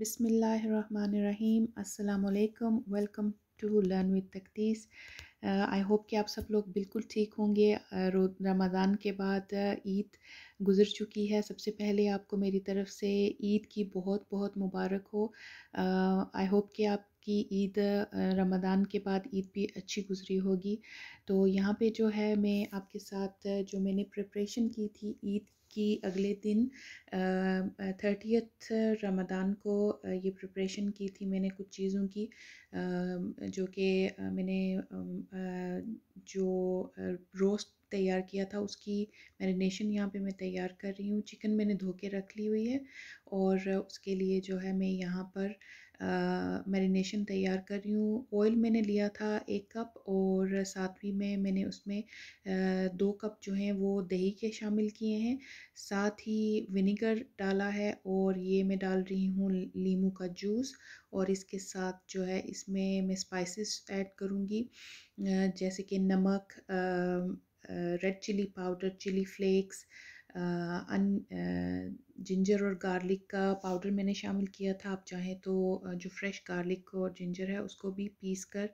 बिसमीम् अल्लाम welcome to learn with तकतीस I hope कि आप सब लोग बिल्कुल ठीक होंगे uh, रमज़ान के बाद uh, ईद गुज़र चुकी है सबसे पहले आपको मेरी तरफ़ से ईद की बहुत बहुत मुबारक हो आई uh, होप कि आप ईद रमज़ान के बाद ईद भी अच्छी गुजरी होगी तो यहाँ पे जो है मैं आपके साथ जो मैंने प्रिपरेशन की थी ईद कि अगले दिन थर्टियथ रमदान को ये प्रिपरेशन की थी मैंने कुछ चीज़ों की जो कि मैंने जो रोस्ट तैयार किया था उसकी मैरिनेशन यहाँ पे मैं तैयार कर रही हूँ चिकन मैंने धो के रख ली हुई है और उसके लिए जो है मैं यहाँ पर मैरिनेशन तैयार कर रही हूँ ऑयल मैंने लिया था एक कप और ही में मैंने उसमें दो कप जो हैं वो दही के शामिल किए हैं साथ ही विनीगर डाला है और ये मैं डाल रही हूँ लीमू का जूस और इसके साथ जो है इसमें मैं स्पाइसेस ऐड करूँगी जैसे कि नमक red chilli powder chilli flakes and ginger और गार्लिक का पाउडर मैंने शामिल किया था आप चाहें तो जो फ्रेश गार्लिक और जिंजर है उसको भी पीस कर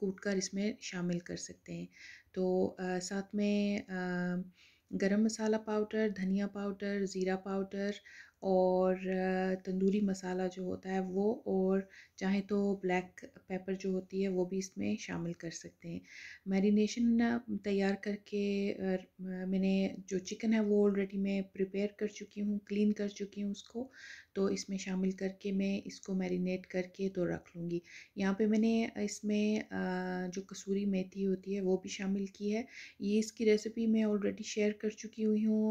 कूट कर इसमें शामिल कर सकते हैं तो आ, साथ में गरम मसाला पाउडर धनिया पाउडर ज़ीरा पाउडर और तंदूरी मसाला जो होता है वो और चाहे तो ब्लैक पेपर जो होती है वो भी इसमें शामिल कर सकते हैं मैरिनेशन तैयार करके मैंने जो चिकन है वो ऑलरेडी मैं प्रिपेयर कर चुकी हूँ क्लीन कर चुकी हूँ उसको तो इसमें शामिल करके मैं इसको मैरिनेट करके तो रख लूँगी यहाँ पे मैंने इसमें जो कसूरी मेथी होती है वो भी शामिल की है ये इसकी रेसिपी मैं ऑलरेडी शेयर कर चुकी हुई हूँ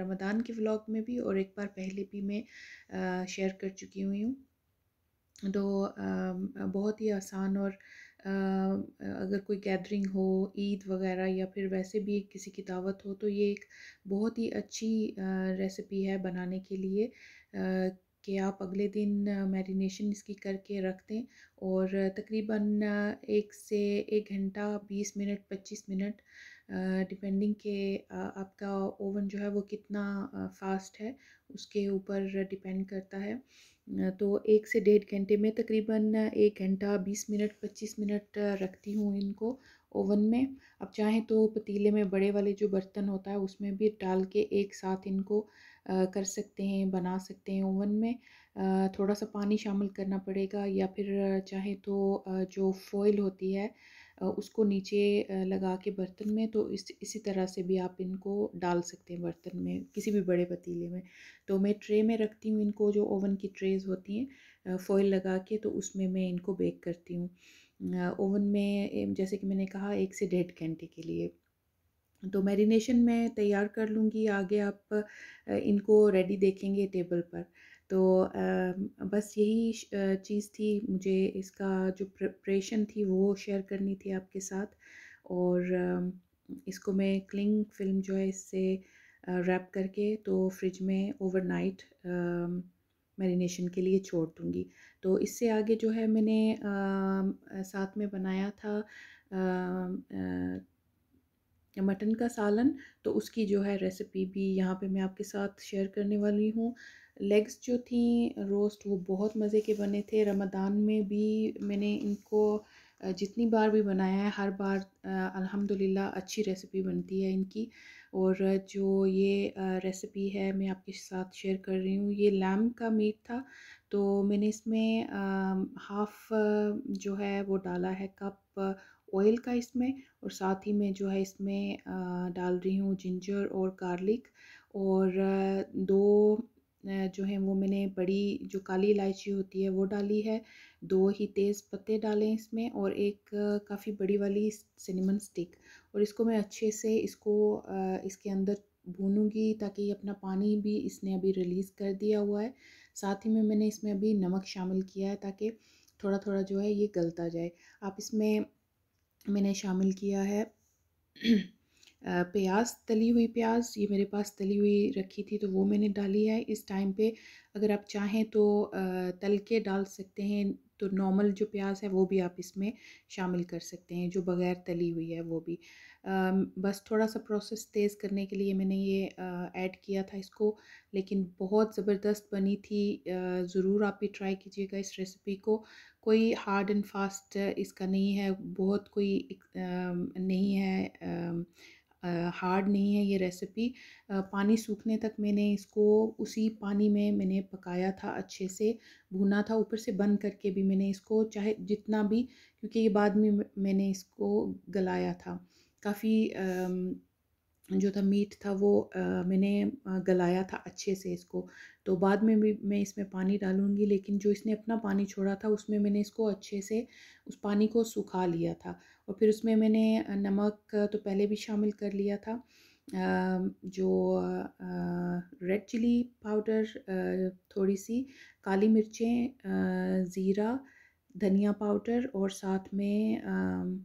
रमदान के व्लॉग में भी और एक बार पहले भी मैं शेयर कर चुकी हुई हूँ तो बहुत ही आसान और अगर कोई गैदरिंग हो ईद वगैरह या फिर वैसे भी किसी की दावत हो तो ये एक बहुत ही अच्छी रेसिपी है बनाने के लिए कि आप अगले दिन मैरिनेशन इसकी करके रख दें और तकरीबन एक से एक घंटा बीस मिनट पच्चीस मिनट डिपेंडिंग के आपका ओवन जो है वो कितना फास्ट है उसके ऊपर डिपेंड करता है तो एक से डेढ़ घंटे में तकरीबन एक घंटा बीस मिनट पच्चीस मिनट रखती हूँ इनको ओवन में अब चाहें तो पतीले में बड़े वाले जो बर्तन होता है उसमें भी डाल के एक साथ इनको कर सकते हैं बना सकते हैं ओवन में थोड़ा सा पानी शामिल करना पड़ेगा या फिर चाहे तो जो फॉइल होती है उसको नीचे लगा के बर्तन में तो इस इसी तरह से भी आप इनको डाल सकते हैं बर्तन में किसी भी बड़े पतीले में तो मैं ट्रे में रखती हूँ इनको जो ओवन की ट्रेज़ होती हैं फॉइल लगा के तो उसमें मैं इनको बेक करती हूँ ओवन में जैसे कि मैंने कहा एक से डेढ़ घंटे के लिए तो मैरिनेशन मैं तैयार कर लूँगी आगे आप इनको रेडी देखेंगे टेबल पर तो बस यही चीज़ थी मुझे इसका जो प्रेपरेशन थी वो शेयर करनी थी आपके साथ और इसको मैं क्लिंग फिल्म जो है इससे रैप करके तो फ्रिज में ओवरनाइट मैरिनेशन के लिए छोड़ दूँगी तो इससे आगे जो है मैंने आ, साथ में बनाया था आ, आ, मटन का सालन तो उसकी जो है रेसिपी भी यहाँ पे मैं आपके साथ शेयर करने वाली हूँ लेग्स जो थी रोस्ट वो बहुत मज़े के बने थे रमदान में भी मैंने इनको जितनी बार भी बनाया है हर बार अल्हम्दुलिल्लाह अच्छी रेसिपी बनती है इनकी और जो ये रेसिपी है मैं आपके साथ शेयर कर रही हूँ ये लैम का मीट था तो मैंने इसमें हाफ़ जो है वो डाला है कप ऑयल का इसमें और साथ ही मैं जो है इसमें डाल रही हूँ जिंजर और गार्लिक और दो जो है वो मैंने बड़ी जो काली इलायची होती है वो डाली है दो ही तेज़ पत्ते डालें इसमें और एक काफ़ी बड़ी वाली सिनेमन स्टिक और इसको मैं अच्छे से इसको इसके अंदर भूनूंगी ताकि अपना पानी भी इसने अभी रिलीज़ कर दिया हुआ है साथ ही में मैंने इसमें अभी नमक शामिल किया है ताकि थोड़ा थोड़ा जो है ये गलता जाए आप इसमें मैंने शामिल किया है प्याज तली हुई प्याज ये मेरे पास तली हुई रखी थी तो वो मैंने डाली है इस टाइम पे अगर आप चाहें तो तल के डाल सकते हैं तो नॉर्मल जो प्याज है वो भी आप इसमें शामिल कर सकते हैं जो बग़ैर तली हुई है वो भी बस थोड़ा सा प्रोसेस तेज़ करने के लिए मैंने ये ऐड किया था इसको लेकिन बहुत ज़बरदस्त बनी थी ज़रूर आप भी ट्राई कीजिएगा इस रेसिपी को कोई हार्ड एंड फास्ट इसका नहीं है बहुत कोई नहीं है हार्ड नहीं है ये रेसिपी पानी सूखने तक मैंने इसको उसी पानी में मैंने पकाया था अच्छे से भुना था ऊपर से बंद करके भी मैंने इसको चाहे जितना भी क्योंकि ये बाद में मैंने इसको गलाया था काफ़ी जो था मीट था वो मैंने गलाया था अच्छे से इसको तो बाद में भी मैं इसमें पानी डालूँगी लेकिन जो इसने अपना पानी छोड़ा था उसमें मैंने इसको अच्छे से उस पानी को सुखा लिया था और फिर उसमें मैंने नमक तो पहले भी शामिल कर लिया था जो रेड चिली पाउडर थोड़ी सी काली मिर्चें ज़ीरा धनिया पाउडर और साथ में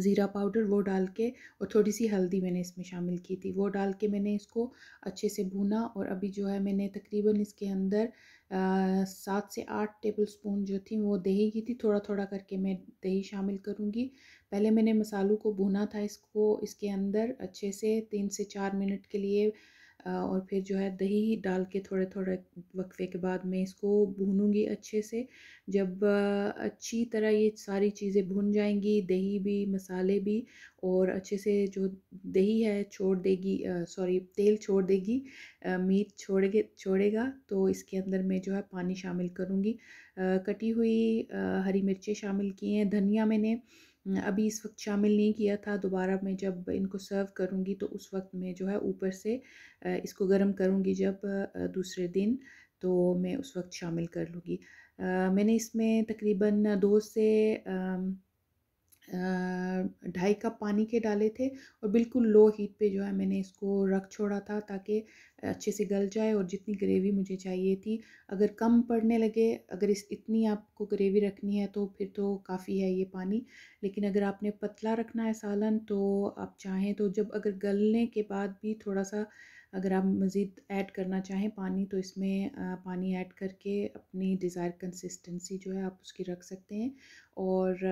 ज़ीरा पाउडर वो डाल के और थोड़ी सी हल्दी मैंने इसमें शामिल की थी वो डाल के मैंने इसको अच्छे से भुना और अभी जो है मैंने तकरीबन इसके अंदर सात से आठ टेबल स्पून जो थी वो दही की थी थोड़ा थोड़ा करके मैं दही शामिल करूँगी पहले मैंने मसालों को भुना था इसको इसके अंदर अच्छे से तीन से चार मिनट के लिए और फिर जो है दही डाल के थोड़े थोड़े वक्फ़े के बाद मैं इसको भूनूंगी अच्छे से जब अच्छी तरह ये सारी चीज़ें भुन जाएंगी दही भी मसाले भी और अच्छे से जो दही है छोड़ देगी सॉरी तेल छोड़ देगी मीट छोड़े छोड़ेगा तो इसके अंदर मैं जो है पानी शामिल करूँगी कटी हुई हरी मिर्चें शामिल की हैं धनिया मैंने अभी इस वक्त शामिल नहीं किया था दोबारा मैं जब इनको सर्व करूँगी तो उस वक्त मैं जो है ऊपर से इसको गर्म करूँगी जब दूसरे दिन तो मैं उस वक्त शामिल कर लूँगी मैंने इसमें तकरीबन दो से ढाई कप पानी के डाले थे और बिल्कुल लो हीट पे जो है मैंने इसको रख छोड़ा था ताकि अच्छे से गल जाए और जितनी ग्रेवी मुझे चाहिए थी अगर कम पड़ने लगे अगर इस इतनी आपको ग्रेवी रखनी है तो फिर तो काफ़ी है ये पानी लेकिन अगर आपने पतला रखना है सालन तो आप चाहें तो जब अगर गलने के बाद भी थोड़ा सा अगर आप मज़ीद ऐड करना चाहें पानी तो इसमें पानी ऐड करके अपनी डिज़ायर कंसिस्टेंसी जो है आप उसकी रख सकते हैं और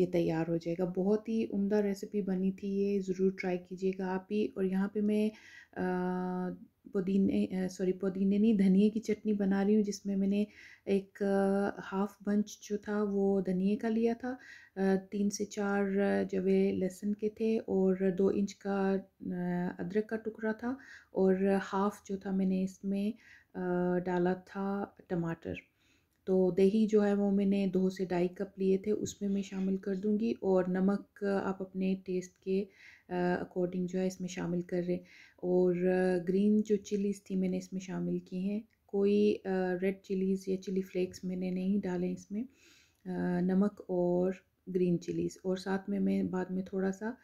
ये तैयार हो जाएगा बहुत ही उम्दा रेसिपी बनी थी ये ज़रूर ट्राई कीजिएगा आप ही और यहाँ पे मैं पुदीने सॉरी पुदीने नहीं धनिए की चटनी बना रही हूँ जिसमें मैंने एक हाफ़ बंच जो था वो धनिए का लिया था तीन से चार जवे लहसुन के थे और दो इंच का अदरक का टुकड़ा था और हाफ़ जो था मैंने इसमें डाला था टमाटर तो दही जो है वो मैंने दो से ढाई कप लिए थे उसमें मैं शामिल कर दूंगी और नमक आप अपने टेस्ट के अकॉर्डिंग जो है इसमें शामिल कर रहे और ग्रीन जो चिलीज़ थी मैंने इसमें शामिल की हैं कोई रेड चिलीज़ या चिली फ्लेक्स मैंने नहीं डाले इसमें नमक और ग्रीन चिलीज़ और साथ में मैं बाद में थोड़ा सा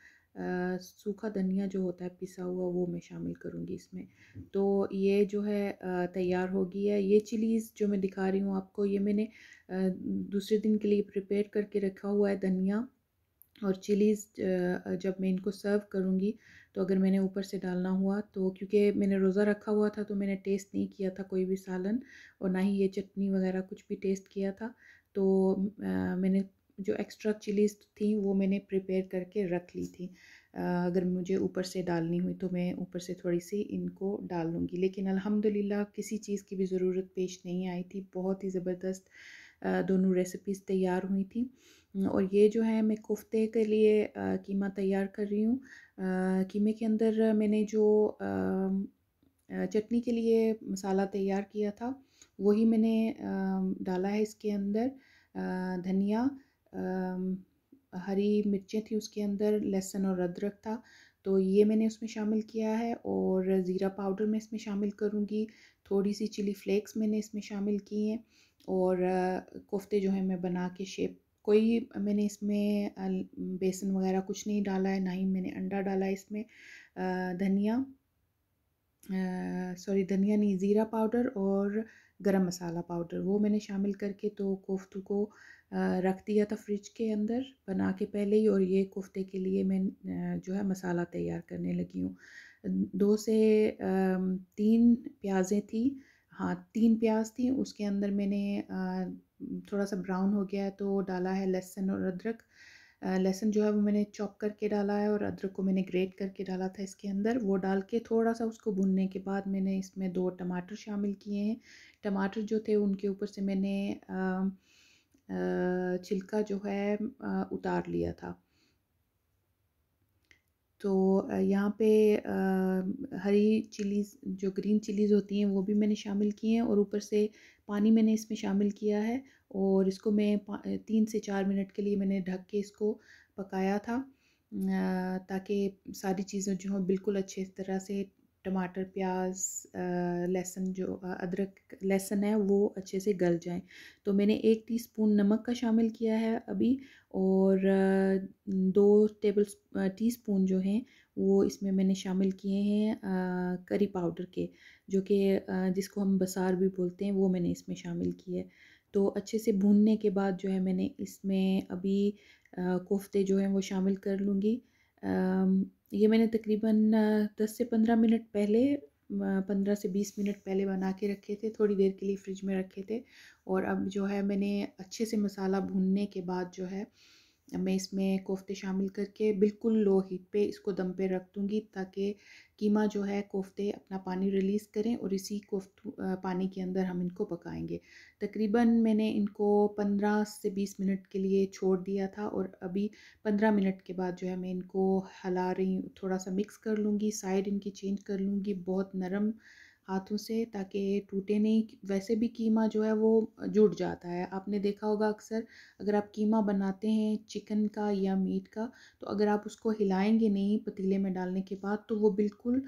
सूखा धनिया जो होता है पिसा हुआ वो मैं शामिल करूँगी इसमें तो ये जो है तैयार हो गई है ये चिलीज़ जो मैं दिखा रही हूँ आपको ये मैंने दूसरे दिन के लिए प्रिपेयर करके रखा हुआ है धनिया और चिलीज़ जब मैं इनको सर्व करूँगी तो अगर मैंने ऊपर से डालना हुआ तो क्योंकि मैंने रोज़ा रखा हुआ था तो मैंने टेस्ट नहीं किया था कोई भी सालन और ना ही ये चटनी वगैरह कुछ भी टेस्ट किया था तो आ, मैंने जो एक्स्ट्रा चिलीज़ थी वो मैंने प्रिपेयर करके रख ली थी अगर मुझे ऊपर से डालनी हुई तो मैं ऊपर से थोड़ी सी इनको डाल लूँगी लेकिन अल्हम्दुलिल्लाह किसी चीज़ की भी ज़रूरत पेश नहीं आई थी बहुत ही ज़बरदस्त दोनों रेसिपीज़ तैयार हुई थी और ये जो है मैं कोफ्ते के लिए कीमा तैयार कर रही हूँ कीमे के अंदर मैंने जो चटनी के लिए मसाला तैयार किया था वही मैंने डाला है इसके अंदर धनिया हरी मिर्चें थी उसके अंदर लहसुन और अदरक था तो ये मैंने उसमें शामिल किया है और ज़ीरा पाउडर मैं इसमें शामिल करूँगी थोड़ी सी चिली फ्लेक्स मैंने इसमें शामिल की हैं और कोफ्ते जो है मैं बना के शेप कोई मैंने इसमें बेसन वगैरह कुछ नहीं डाला है ना ही मैंने अंडा डाला है इसमें धनिया सॉरी धनिया नहीं ज़ीरा पाउडर और गरम मसाला पाउडर वो मैंने शामिल करके तो कोफ्तों को रख दिया था फ्रिज के अंदर बना के पहले ही और ये कोफ्ते के लिए मैं जो है मसाला तैयार करने लगी हूँ दो से तीन प्याज़ें थी हाँ तीन प्याज थी उसके अंदर मैंने थोड़ा सा ब्राउन हो गया है तो डाला है लहसुन और अदरक लहसुन जो है वो मैंने चॉप करके डाला है और अदरक को मैंने ग्रेट करके डाला था इसके अंदर वो डाल के थोड़ा सा उसको भुनने के बाद मैंने इसमें दो टमाटर शामिल किए हैं टमाटर जो थे उनके ऊपर से मैंने छिलका जो है उतार लिया था तो यहाँ पे हरी चिलीज़ जो ग्रीन चिलीज़ होती हैं वो भी मैंने शामिल किए हैं और ऊपर से पानी मैंने इसमें शामिल किया है और इसको मैं तीन से चार मिनट के लिए मैंने ढक के इसको पकाया था ताकि सारी चीज़ें जो हों बिल्कुल अच्छे तरह से टमाटर प्याज लहसुन जो अदरक लहसुन है वो अच्छे से गल जाएं तो मैंने एक टीस्पून नमक का शामिल किया है अभी और दो टेबल टीस्पून जो हैं वो इसमें मैंने शामिल किए हैं करी पाउडर के जो कि जिसको हम बसार भी बोलते हैं वो मैंने इसमें शामिल किए तो अच्छे से भूनने के बाद जो है मैंने इसमें अभी कोफ्ते जो हैं वो शामिल कर लूँगी ये मैंने तकरीबन दस से पंद्रह मिनट पहले पंद्रह से बीस मिनट पहले बना के रखे थे थोड़ी देर के लिए फ्रिज में रखे थे और अब जो है मैंने अच्छे से मसाला भूनने के बाद जो है मैं इसमें कोफ्ते शामिल करके बिल्कुल लो हीट पे इसको दम पे रख दूँगी ताकि कीमा जो है कोफ्ते अपना पानी रिलीज़ करें और इसी कोफ्त पानी के अंदर हम इनको पकाएंगे तकरीबन मैंने इनको 15 से 20 मिनट के लिए छोड़ दिया था और अभी 15 मिनट के बाद जो है मैं इनको हला रही थोड़ा सा मिक्स कर लूँगी साइड इनकी चेंज कर लूँगी बहुत नरम हाथों से ताकि टूटे नहीं वैसे भी कीमा जो है वो जुड़ जाता है आपने देखा होगा अक्सर अगर आप कीमा बनाते हैं चिकन का या मीट का तो अगर आप उसको हिलाएंगे नहीं पतीले में डालने के बाद तो वो बिल्कुल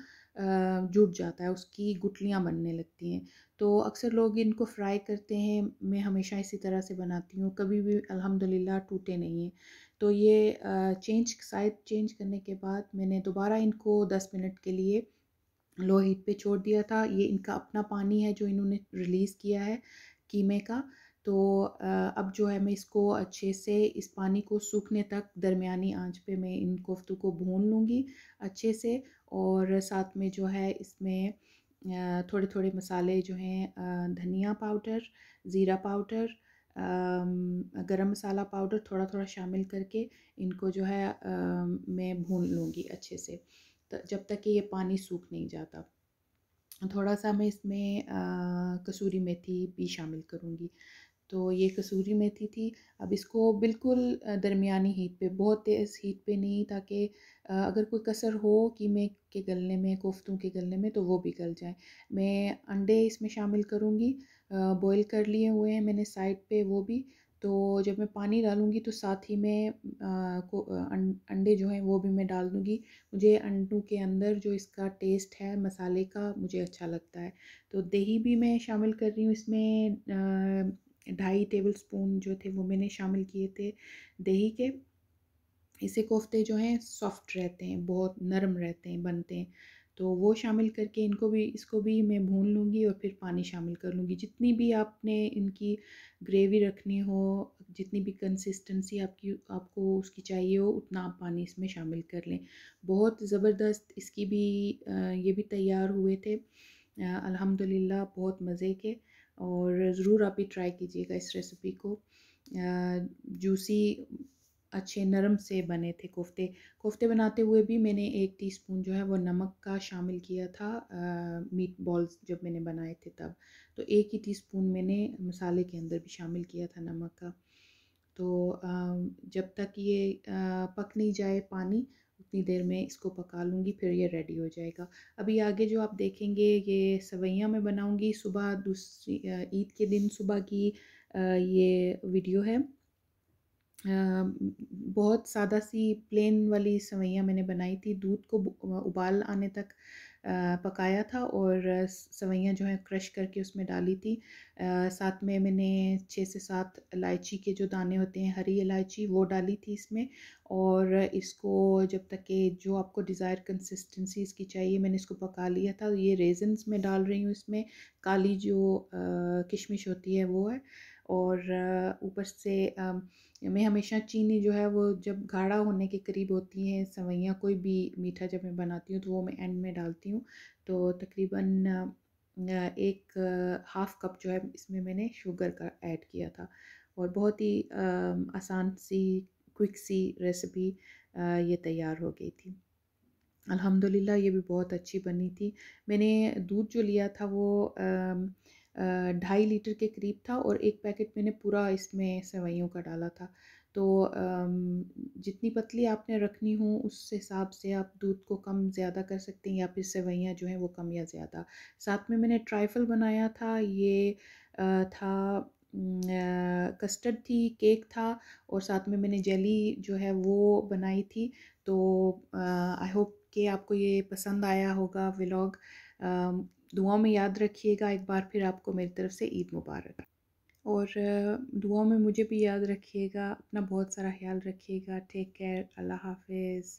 जुड़ जाता है उसकी गुटलियाँ बनने लगती हैं तो अक्सर लोग इनको फ्राई करते हैं मैं हमेशा इसी तरह से बनाती हूँ कभी भी अल्हम्दुलिल्लाह टूटे नहीं हैं तो ये चेंज साइड चेंज करने के बाद मैंने दोबारा इनको दस मिनट के लिए लो हीट पे छोड़ दिया था ये इनका अपना पानी है जो इन्होंने रिलीज़ किया है कीमे का तो अब जो है मैं इसको अच्छे से इस पानी को सूखने तक दरमियानी आंच पे मैं इन कोफ्तों को भून लूँगी अच्छे से और साथ में जो है इसमें थोड़े थोड़े मसाले जो हैं धनिया पाउडर ज़ीरा पाउडर गरम मसाला पाउडर थोड़ा थोड़ा शामिल करके इनको जो है मैं भून लूँगी अच्छे से जब तक कि ये पानी सूख नहीं जाता थोड़ा सा मैं इसमें कसूरी मेथी भी शामिल करूँगी तो ये कसूरी मेथी थी अब इसको बिल्कुल दरमियानी हीट पे बहुत तेज़ हीट पे नहीं ताकि अगर कोई कसर हो कि मैं के गलने में कोफ्तों के गलने में तो वो भी गल जाए मैं अंडे इसमें शामिल करूँगी बॉईल कर लिए हुए हैं मैंने साइड पे वो भी तो जब मैं पानी डालूँगी तो साथ ही में को अं, अंडे जो हैं वो भी मैं डाल दूँगी मुझे अंडों के अंदर जो इसका टेस्ट है मसाले का मुझे अच्छा लगता है तो दही भी मैं शामिल कर रही हूँ इसमें ढाई टेबल स्पून जो थे वो मैंने शामिल किए थे दही के इसे कोफ्ते जो हैं सॉफ्ट रहते हैं बहुत नरम रहते हैं बनते हैं तो वो शामिल करके इनको भी इसको भी मैं भून लूँगी और फिर पानी शामिल कर लूँगी जितनी भी आपने इनकी ग्रेवी रखनी हो जितनी भी कंसिस्टेंसी आपकी आपको उसकी चाहिए हो उतना आप पानी इसमें शामिल कर लें बहुत ज़बरदस्त इसकी भी ये भी तैयार हुए थे अल्हम्दुलिल्लाह बहुत मज़े के और ज़रूर आप भी ट्राई कीजिएगा इस रेसिपी को जूसी अच्छे नरम से बने थे कोफ्ते कोफ्ते बनाते हुए भी मैंने एक टीस्पून जो है वो नमक का शामिल किया था आ, मीट बॉल्स जब मैंने बनाए थे तब तो एक ही टीस्पून मैंने मसाले के अंदर भी शामिल किया था नमक का तो आ, जब तक ये आ, पक नहीं जाए पानी उतनी देर में इसको पका लूँगी फिर ये रेडी हो जाएगा अभी आगे जो आप देखेंगे ये सवैया में बनाऊँगी सुबह दूसरी ईद के दिन सुबह की ये वीडियो है बहुत सादा सी प्लेन वाली सवैयाँ मैंने बनाई थी दूध को उबाल आने तक पकाया था और सवैयाँ जो है क्रश करके उसमें डाली थी साथ में मैंने छः से सात इलायची के जो दाने होते हैं हरी इलायची वो डाली थी इसमें और इसको जब तक कि जो आपको डिज़ायर कंसिस्टेंसी इसकी चाहिए मैंने इसको पका लिया था ये रेजन्स में डाल रही हूँ इसमें काली जो किशमिश होती है वो है और ऊपर से मैं हमेशा चीनी जो है वो जब गाढ़ा होने के करीब होती हैं सवैयाँ कोई भी मीठा जब मैं बनाती हूँ तो वो मैं एंड में डालती हूँ तो तकरीबन एक हाफ़ कप जो है इसमें मैंने शुगर का ऐड किया था और बहुत ही आसान सी क्विक सी रेसिपी ये तैयार हो गई थी अल्हम्दुलिल्लाह ये भी बहुत अच्छी बनी थी मैंने दूध जो लिया था वो आ, ढाई लीटर के करीब था और एक पैकेट मैंने पूरा इसमें सेवैयों का डाला था तो जितनी पतली आपने रखनी हो उस हिसाब से आप दूध को कम ज़्यादा कर सकते हैं या फिर सेवैयाँ जो हैं वो कम या ज़्यादा साथ में मैंने ट्राइफल बनाया था ये था कस्टर्ड थी केक था और साथ में मैंने जेली जो है वो बनाई थी तो आई होप कि आपको ये पसंद आया होगा व्लॉग दुआ में याद रखिएगा एक बार फिर आपको मेरी तरफ से ईद मुबारक और दुआ में मुझे भी याद रखिएगा अपना बहुत सारा ख्याल रखिएगा टेक केयर अल्लाह हाफिज़